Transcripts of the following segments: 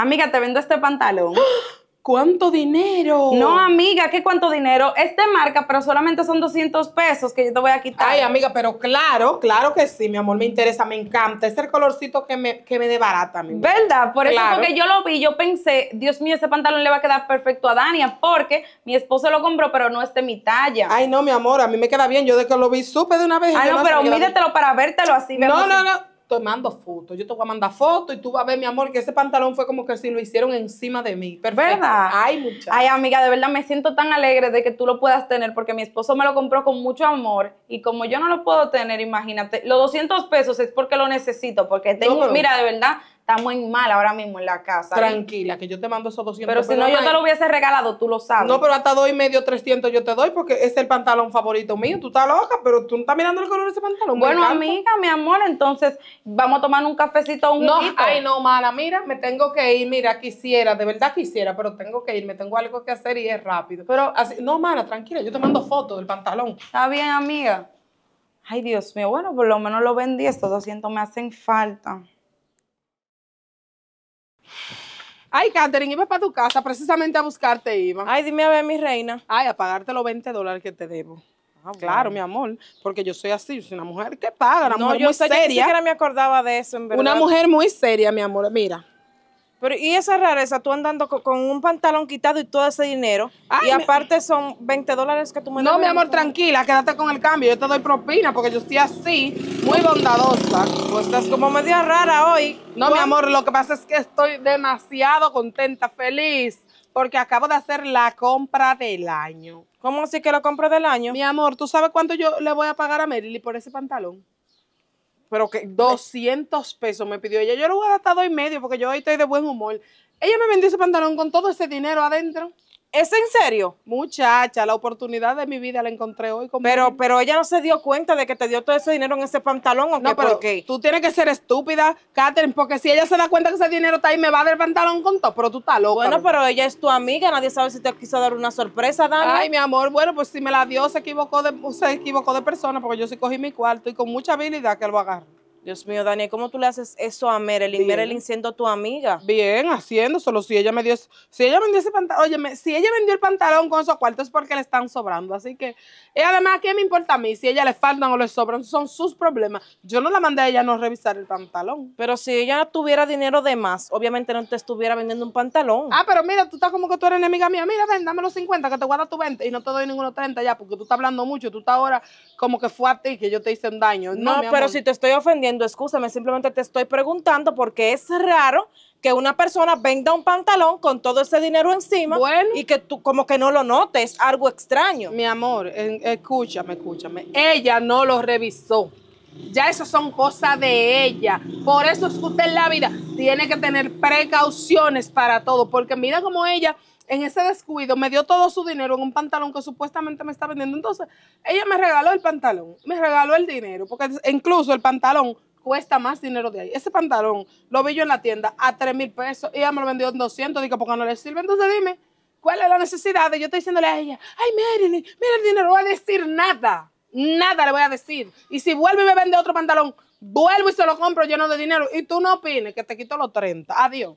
Amiga, te vendo este pantalón. ¡Ah! ¿Cuánto dinero? No, amiga, ¿qué cuánto dinero? Este marca, pero solamente son 200 pesos que yo te voy a quitar. Ay, amiga, pero claro, claro que sí, mi amor, me interesa, me encanta. Es el colorcito que me, que me dé barata, mi ¿Verdad? Por eso porque yo lo vi, yo pensé, Dios mío, ese pantalón le va a quedar perfecto a Dania, porque mi esposo lo compró, pero no es de mi talla. Ay, no, mi amor, a mí me queda bien. Yo de que lo vi supe de una vez. Ay, no, pero mídetelo para vértelo así. No, no, no. Estoy mando fotos. Yo te voy a mandar fotos y tú vas a ver, mi amor, que ese pantalón fue como que si lo hicieron encima de mí. Perfecto. ¿Verdad? Ay, Ay, amiga, de verdad me siento tan alegre de que tú lo puedas tener porque mi esposo me lo compró con mucho amor y como yo no lo puedo tener, imagínate, los 200 pesos es porque lo necesito, porque tengo, mira, de verdad, estamos en mal ahora mismo en la casa. Tranquila, que yo te mando esos 200 Pero si no, yo te lo hubiese regalado, tú lo sabes. No, pero hasta doy medio 300 yo te doy porque es el pantalón favorito mío. Tú estás loca, pero tú no estás mirando el color de ese pantalón. Bueno, amiga, mi amor, entonces vamos a tomar un cafecito, un No, ay, no, mala, mira, me tengo que ir, mira, quisiera, de verdad quisiera, pero tengo que ir, me tengo algo que hacer y es rápido. Pero, así, no, Mala, tranquila, yo te mando fotos del pantalón. Está bien, amiga. Ay, Dios mío, bueno, por lo menos lo vendí, estos 200 me hacen falta. Ay, Katherine, iba para tu casa precisamente a buscarte, Iba. Ay, dime a ver, mi reina. Ay, a pagarte los 20 dólares que te debo. Ah, claro, mi amor, porque yo soy así, yo soy una mujer que paga, una mujer yo muy seria. Yo ni siquiera me acordaba de eso, en verdad. Una mujer muy seria, mi amor. Mira, pero y esa rareza, tú andando con, un pantalón quitado y todo ese dinero. y aparte son 20 dólares que tú me No, mi amor, tranquila, quédate con el cambio. Yo te doy propina porque yo estoy así, muy bondadosa. Pues estás como media rara hoy. No, mi amor, lo que pasa es que estoy demasiado contenta, feliz, porque acabo de hacer la compra del año. ¿Cómo así que la compra del año? Mi amor, ¿tú sabes cuánto yo le voy a pagar a Merily por ese pantalón? pero que 200 pesos me pidió ella. Yo lo voy a gastar dos y medio porque yo hoy estoy de buen humor. Ella me vendió ese pantalón con todo ese dinero adentro. ¿Es en serio? Muchacha, la oportunidad de mi vida la encontré hoy. Con pero, pero ella no se dio cuenta de que te dio todo ese dinero en ese pantalón. ¿o no, pero tú tienes que ser estúpida, Catherine, porque si ella se da cuenta que ese dinero está ahí, me va a pantalón con todo, pero tú estás loca. Bueno, pero ella es tu amiga, nadie sabe si te quiso dar una sorpresa, Dani. Ay, mi amor, bueno, pues si me la dio, se equivocó de, se equivocó de persona, porque yo sí cogí mi cuarto y con mucha habilidad que lo agarro. Dios mío, Daniel, ¿cómo tú le haces eso a Merelyn? Merelyn siendo tu amiga. Bien, haciendo, solo Si ella me dio, si ella vendió ese pantalón, oye, si ella vendió el pantalón con esos cuartos es porque le están sobrando. Así que, y eh, además, ¿qué me importa a mí? Si ella le faltan o le sobran, son sus problemas. Yo no la mandé a ella a no revisar el pantalón. Pero si ella tuviera dinero de más, obviamente no te estuviera vendiendo un pantalón. Ah, pero mira, tú estás como que tú eres enemiga mía. Mira, ven, dame los 50, que te guarda tu 20 y no te doy ninguno 30 ya, porque tú estás hablando mucho. Tú estás ahora como que fue y que yo te hice un daño. no pero si te estoy ofendiendo escúchame, simplemente te estoy preguntando porque es raro que una persona venda un pantalón con todo ese dinero encima y que tú como que no lo notes, algo extraño. Mi amor, escúchame, escúchame. Ella no lo revisó. Ya eso son cosas de ella. Por eso es usted en la vida tiene que tener precauciones para todo, porque mira como ella en ese descuido, me dio todo su dinero en un pantalón que supuestamente me está vendiendo. Entonces, ella me regaló el pantalón, me regaló el dinero, porque incluso el pantalón cuesta más dinero de ahí. Ese pantalón lo vi yo en la tienda a 3 mil pesos y ella me lo vendió en 200, digo, qué no le sirve. Entonces, dime, ¿cuál es la necesidad? De yo estoy diciéndole a ella, ay, Marilyn, mira el dinero, no voy a decir nada, nada le voy a decir. Y si vuelve y me vende otro pantalón, vuelvo y se lo compro lleno de dinero. Y tú no opines que te quito los 30. Adiós.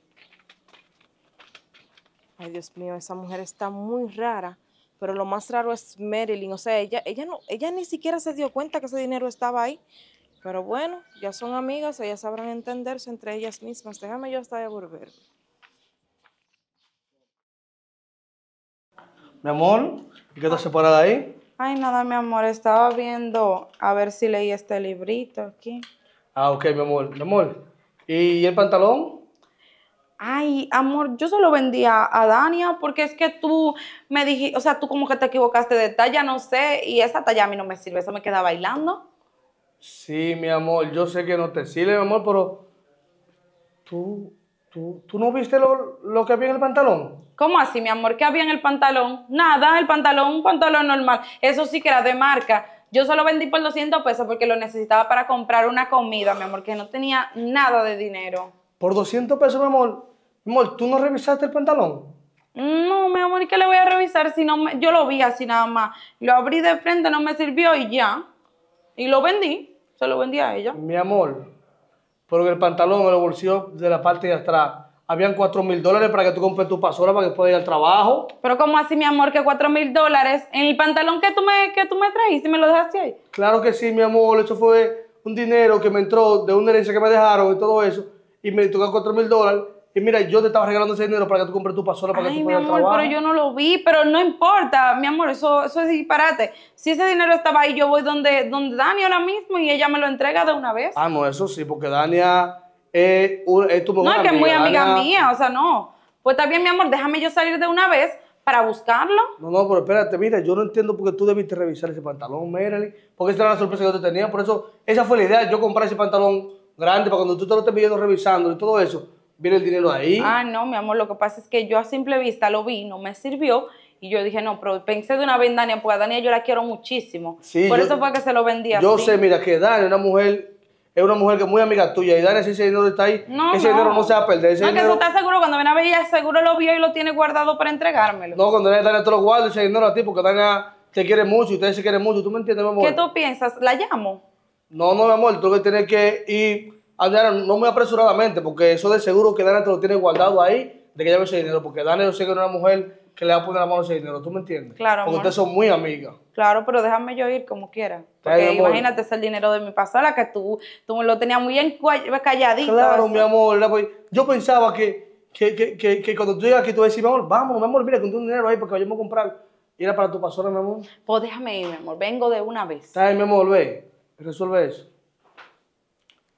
Ay, Dios mío, esa mujer está muy rara. Pero lo más raro es Marilyn. O sea, ella, ella, no, ella ni siquiera se dio cuenta que ese dinero estaba ahí. Pero bueno, ya son amigas, ellas sabrán entenderse entre ellas mismas. Déjame yo hasta volver. Mi amor, ¿y qué estás separada ahí? Ay, nada, mi amor, estaba viendo a ver si leí este librito aquí. Ah, ok, mi amor. Mi amor, ¿y el pantalón? ay, amor, yo solo vendía a Dania porque es que tú me dijiste, o sea, tú como que te equivocaste de talla, no sé, y esa talla a mí no me sirve, eso me queda bailando. Sí, mi amor, yo sé que no te sirve, mi amor, pero tú, tú, tú no viste lo, lo que había en el pantalón. ¿Cómo así, mi amor? ¿Qué había en el pantalón? Nada, el pantalón, un pantalón normal. Eso sí que era de marca. Yo solo vendí por 200 pesos porque lo necesitaba para comprar una comida, mi amor, que no tenía nada de dinero. ¿Por 200 pesos, mi amor? Amor, ¿tú no revisaste el pantalón? No, mi amor, ¿y qué le voy a revisar si no Yo lo vi así nada más. Lo abrí de frente, no me sirvió y ya. Y lo vendí. Se lo vendí a ella. Mi amor, pero el pantalón en el bolsillo de la parte de atrás habían cuatro mil dólares para que tú compres tu pasora para que puedas ir al trabajo. Pero ¿cómo así, mi amor, que cuatro mil dólares en el pantalón que tú me, que tú me trajiste y me lo dejaste ahí? Claro que sí, mi amor, eso fue un dinero que me entró de una herencia que me dejaron y todo eso, y me tocó cuatro mil dólares y mira, yo te estaba regalando ese dinero para que tú compres tu pasola para que tú puedas trabajar. Pero yo no lo vi, pero no importa, mi amor, eso, eso es disparate. Si ese dinero estaba ahí, yo voy donde, donde Dani ahora mismo y ella me lo entrega de una vez. Ah, no, eso sí, porque Dania es, tu mejor No, es que es muy amiga mía, o sea, no. Pues también mi amor, déjame yo salir de una vez para buscarlo. No, no, pero espérate, mira, yo no entiendo por qué tú debiste revisar ese pantalón, Marilyn, porque esa era la sorpresa que yo te tenía, por eso, esa fue la idea, yo comprar ese pantalón grande para cuando tú te lo estés viendo revisando y todo eso viene el dinero ahí. Ah, no, mi amor, lo que pasa es que yo a simple vista lo vi, no me sirvió. Y yo dije, no, pero pensé de una vez en Dania, porque a Dania yo la quiero muchísimo. Sí, Por eso fue que se lo vendía. Yo sé, mira, que Dani es una mujer, es una mujer que es muy amiga tuya. Y Dania, si ese dinero está ahí, no, ese dinero no se va a perder. Ese no, que eso está seguro. Cuando viene a ver ella, seguro lo vio y lo tiene guardado para entregármelo. No, cuando viene Dania te lo guardo ese dinero a ti, porque Dania te quiere mucho y ustedes se quieren mucho. ¿Tú me entiendes, mi amor? ¿Qué tú piensas? ¿La llamo? No, no, mi amor, tú que tienes que ir hablar ah, no muy apresuradamente, porque eso de seguro que Dana te lo tiene guardado ahí, de que lleve ese dinero, porque Dana yo sé que es una mujer que le va a poner la mano ese dinero, ¿tú me entiendes? Claro. Porque ustedes son muy amigas. Claro, pero déjame yo ir como quiera. Porque imagínate, ese dinero de mi pasada, que tú, tú lo tenías muy bien pues, calladito. Claro, mi amor, yo pensaba que que, que, que, cuando tú llegas aquí, tú vas a decir, mi amor, vamos, mi amor, mira, con tu dinero ahí, porque vayamos a comprar. Y era para tu pasora, mi amor. Pues déjame ir, mi amor, vengo de una vez. Está bien, mi amor, ve, resuelve eso.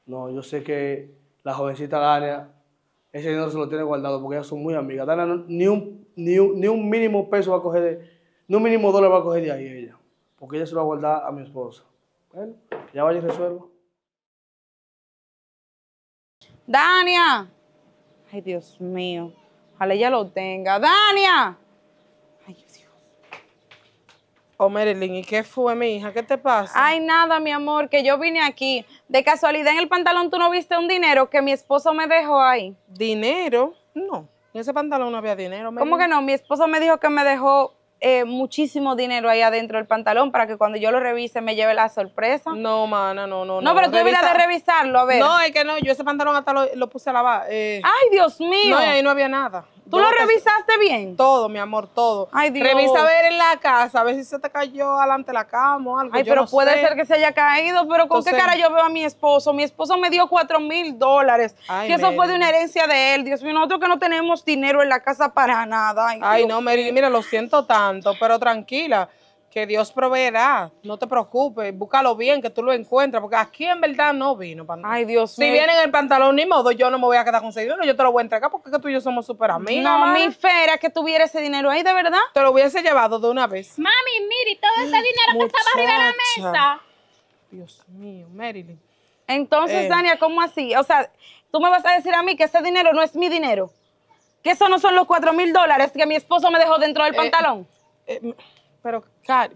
No, yo sé que la jovencita Dania, ese dinero se lo tiene guardado porque ellas son muy amigas. Dania ni, un, ni, un, mínimo peso va a coger de, ni un mínimo dólar va a coger de ahí ella. Porque ella se lo va a guardar a mi esposa. Bueno, ya vaya y resuelva. Dania. Ay, Dios mío. Ojalá ella lo tenga. Dania. Oh, Marilyn, ¿y qué fue, mi hija? ¿Qué te pasa? Ay, nada, mi amor, que yo vine aquí. De casualidad en el pantalón tú no viste un dinero que mi esposo me dejó ahí. ¿Dinero? No, en ese pantalón no había dinero. ¿Cómo que no? Mi esposo me dijo que me dejó eh, muchísimo dinero ahí adentro del pantalón para que cuando yo lo revise me lleve la sorpresa. No, mana, no, no. No, pero tú debías de revisarlo, a ver. No, es que no, yo ese pantalón hasta lo, puse a lavar. Eh. Ay, Dios mío. No, ahí no había nada. ¿Tú lo revisaste bien? Todo, mi amor, todo. Ay, Dios. Revisa a ver en la casa, a ver si se te cayó adelante la cama o algo. Ay, pero puede ser que se haya caído, pero ¿con qué cara yo veo a mi esposo? Mi esposo me dio cuatro mil dólares, que eso fue de una herencia de él. Dios mío, nosotros que no tenemos dinero en la casa para nada. Ay, no, Mary, mira, lo siento tanto, pero tranquila que Dios proveerá, no te preocupes, búscalo bien, que tú lo encuentras, porque aquí en verdad no vino. Para Ay, Dios mío. Si viene en el pantalón, ni modo, yo no me voy a quedar con ese dinero, yo te lo voy a entregar porque tú y yo somos súper amigos. No, mami, mi que tuviera ese dinero ahí, de verdad. Te lo hubiese llevado de una vez. Mami, mire, todo ese dinero que estaba arriba de la mesa. Dios mío, Marilyn. Entonces, eh. Dania, ¿cómo así? O sea, tú me vas a decir a mí que ese dinero no es mi dinero. Que eso no son los cuatro mil dólares que mi esposo me dejó dentro del eh, pantalón. Eh, pero,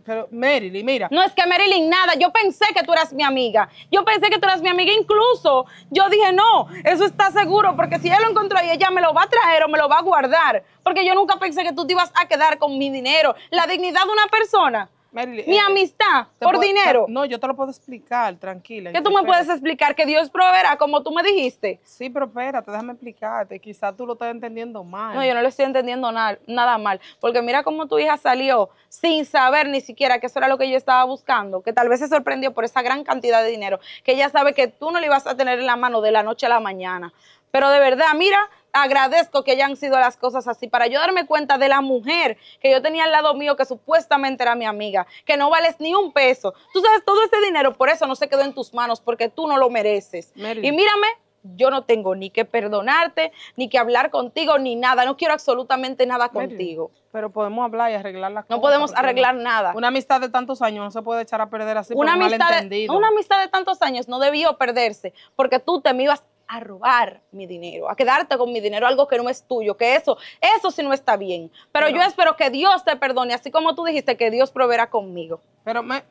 pero Marilyn, mira. No es que Marilyn, nada. Yo pensé que tú eras mi amiga. Yo pensé que tú eras mi amiga. Incluso yo dije, no, eso está seguro, porque si él lo encontró y ella me lo va a traer o me lo va a guardar. Porque yo nunca pensé que tú te ibas a quedar con mi dinero, la dignidad de una persona mi eh, eh, amistad por dinero. no, yo te lo puedo explicar, tranquila. ¿Qué tú me puedes explicar? Que Dios proveerá, como tú me dijiste. Sí, pero espérate, déjame explicarte. Quizás tú lo estás entendiendo mal. No, yo no lo estoy entendiendo nada mal. Porque mira cómo tu hija salió sin saber ni siquiera que eso era lo que yo estaba buscando. Que tal vez se sorprendió por esa gran cantidad de dinero. Que ella sabe que tú no le ibas a tener en la mano de la noche a la mañana. Pero de verdad, mira, agradezco que hayan sido las cosas así para yo darme cuenta de la mujer que yo tenía al lado mío que supuestamente era mi amiga, que no vales ni un peso. Tú sabes, todo ese dinero por eso no se quedó en tus manos porque tú no lo mereces. Y mírame, yo no tengo ni que perdonarte, ni que hablar contigo, ni nada. No quiero absolutamente nada contigo. Pero podemos hablar y arreglar las cosas. No podemos arreglar nada. Una amistad de tantos años no se puede echar a perder así una por amistad un malentendido. De, una amistad de tantos años no debió perderse porque tú te me ibas a robar mi dinero, a quedarte con mi dinero, algo que no es tuyo, que eso, eso sí no está bien. Pero, yo espero que Dios te perdone, así como tú dijiste que Dios proveerá conmigo. Pero me...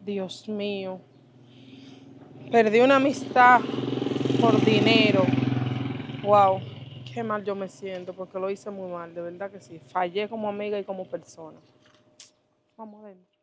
Dios mío, perdí una amistad por dinero. Wow, qué mal yo me siento porque lo hice muy mal, de verdad que sí. Fallé como amiga y como persona. Vamos a ver.